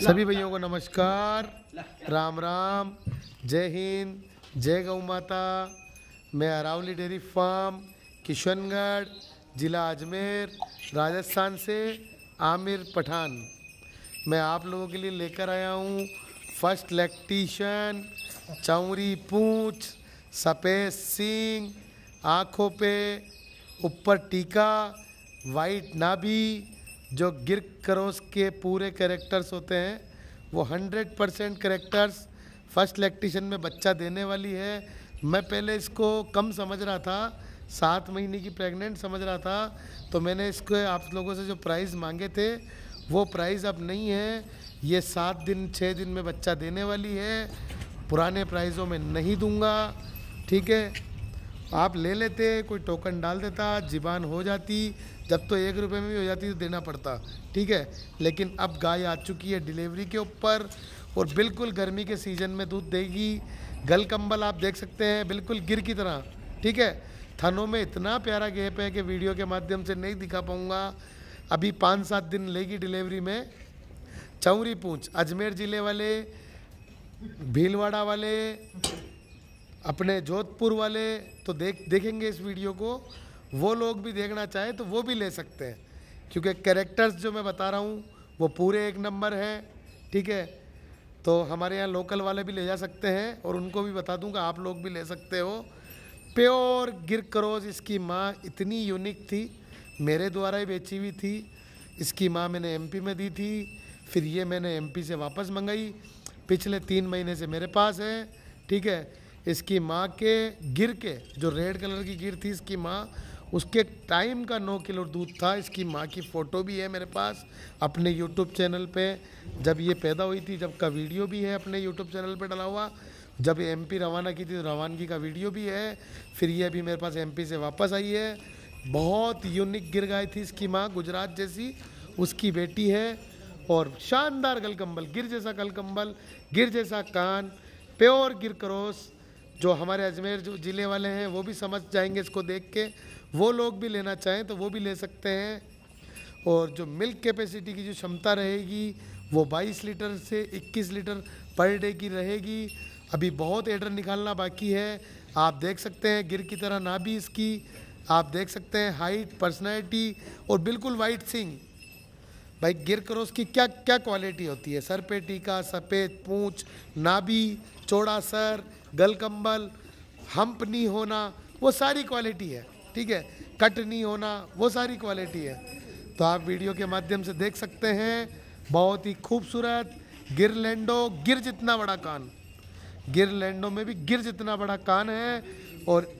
सभी भैयों को नमस्कार राम राम जय हिंद जय गौ माता मैं अरावली डेयरी फार्म किशनगढ़ ज़िला अजमेर राजस्थान से आमिर पठान मैं आप लोगों के लिए लेकर आया हूँ फर्स्ट लैक्टिशन चौरी पूछ सफ़ेद सिंह आँखों पे ऊपर टीका वाइट नाभी जो गिर करोस के पूरे करेक्टर्स होते हैं वो hundred percent characters first lactation में बच्चा देने वाली है मैं पहले इसको कम समझ रहा था सात महीने की प्रेग्नेंट समझ रहा था तो मैंने इसको आप लोगों से जो प्राइस मांगे थे वो प्राइस अब नहीं है ये सात दिन छः दिन में बच्चा देने वाली है पुराने प्राइज़ों में नहीं दूंगा ठीक है आप ले लेते कोई टोकन डाल देता जीबान हो जाती जब तो एक रुपये में भी हो जाती तो देना पड़ता ठीक है लेकिन अब गाय आ चुकी है डिलीवरी के ऊपर और बिल्कुल गर्मी के सीज़न में दूध देगी गल कंबल आप देख सकते हैं बिल्कुल गिर की तरह ठीक है थनों में इतना प्यारा गैप है कि वीडियो के माध्यम से नहीं दिखा पाऊँगा अभी पाँच सात दिन लेगी डिलीवरी में चौरी पूँछ अजमेर ज़िले वाले भीलवाड़ा वाले अपने जोधपुर वाले तो देख देखेंगे इस वीडियो को वो लोग भी देखना चाहें तो वो भी ले सकते हैं क्योंकि कैरेक्टर्स जो मैं बता रहा हूँ वो पूरे एक नंबर हैं ठीक है तो हमारे यहाँ लोकल वाले भी ले जा सकते हैं और उनको भी बता दूँगा आप लोग भी ले सकते हो प्योर गिर करोज इसकी माँ इतनी यूनिक थी मेरे द्वारा ही बेची हुई थी इसकी माँ मैंने एमपी में दी थी फिर ये मैंने एमपी से वापस मंगाई पिछले तीन महीने से मेरे पास है ठीक है इसकी माँ के गिर के जो रेड कलर की गिर थी इसकी माँ उसके टाइम का नौ किलो दूध था इसकी माँ की फ़ोटो भी है मेरे पास अपने यूट्यूब चैनल पे जब ये पैदा हुई थी जब का वीडियो भी है अपने यूट्यूब चैनल पे डला हुआ जब एमपी रवाना की थी तो रवानगी का वीडियो भी है फिर ये अभी मेरे पास एमपी से वापस आई है बहुत यूनिक गिर गाय थी इसकी माँ गुजरात जैसी उसकी बेटी है और शानदार गलकम्बल गिर जैसा गलकम्बल गिर जैसा कान प्योर गिर करोश जो हमारे अजमेर जो ज़िले वाले हैं वो भी समझ जाएंगे इसको देख के वो लोग भी लेना चाहें तो वो भी ले सकते हैं और जो मिल्क कैपेसिटी की जो क्षमता रहेगी वो 22 लीटर से 21 लीटर पर डे की रहेगी अभी बहुत एडर निकालना बाकी है आप देख सकते हैं गिर की तरह ना भी इसकी आप देख सकते हैं हाइट पर्सनैलिटी और बिल्कुल वाइट सिंग भाई गिर करो की क्या क्या क्वालिटी होती है सर पे टीका सफ़ेद पूँछ नाभी चौड़ा सर गल कम्बल हम्प नहीं होना वो सारी क्वालिटी है ठीक है कट नहीं होना वो सारी क्वालिटी है तो आप वीडियो के माध्यम से देख सकते हैं बहुत ही खूबसूरत गिर लैंडो गिर जितना बड़ा कान गिर लैंडो में भी गिर जितना बड़ा कान है और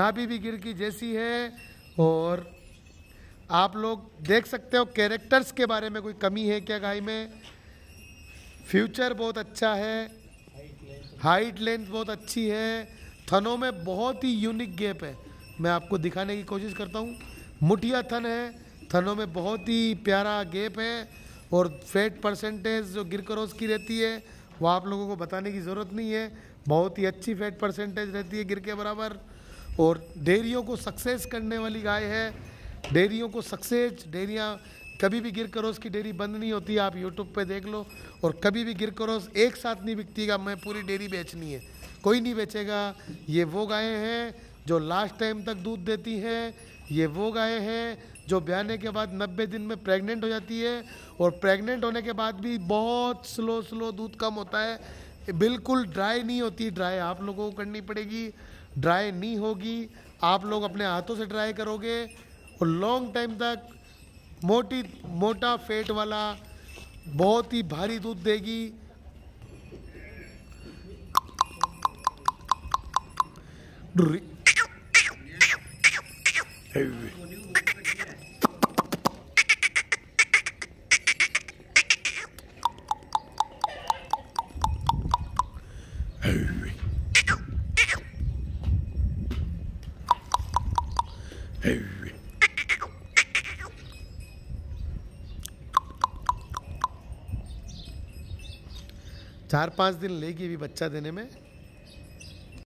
नाभि भी गिर की जैसी है और आप लोग देख सकते हो कैरेक्टर्स के बारे में कोई कमी है क्या गाय में फ्यूचर बहुत अच्छा है हाइट लेंथ बहुत अच्छी है थनों में बहुत ही यूनिक गैप है मैं आपको दिखाने की कोशिश करता हूँ मुठिया थन है थनों में बहुत ही प्यारा गैप है और फैट परसेंटेज जो करोस की रहती है वह आप लोगों को बताने की ज़रूरत नहीं है बहुत ही अच्छी फैट परसेंटेज रहती है गिर के बराबर और डेयरियों को सक्सेस करने वाली गाय है डेयरियों को सक्सेस डेरियाँ कभी भी गिर करोस की डेयरी बंद नहीं होती आप यूट्यूब पे देख लो और कभी भी गिर करोस एक साथ नहीं बिकती मैं पूरी डेयरी बेचनी है कोई नहीं बेचेगा ये वो गायें हैं जो लास्ट टाइम तक दूध देती हैं ये वो गायें हैं जो ब्याने के बाद 90 दिन में प्रेग्नेंट हो जाती है और प्रेग्नेंट होने के बाद भी बहुत स्लो स्लो दूध कम होता है बिल्कुल ड्राई नहीं होती ड्राई आप लोगों को करनी पड़ेगी ड्राई नहीं होगी आप लोग अपने हाथों से ड्राई करोगे और लॉन्ग टाइम तक मोटी मोटा फेट वाला बहुत ही भारी दूध देगी Hey. चार पाँच दिन लेगी भी बच्चा देने में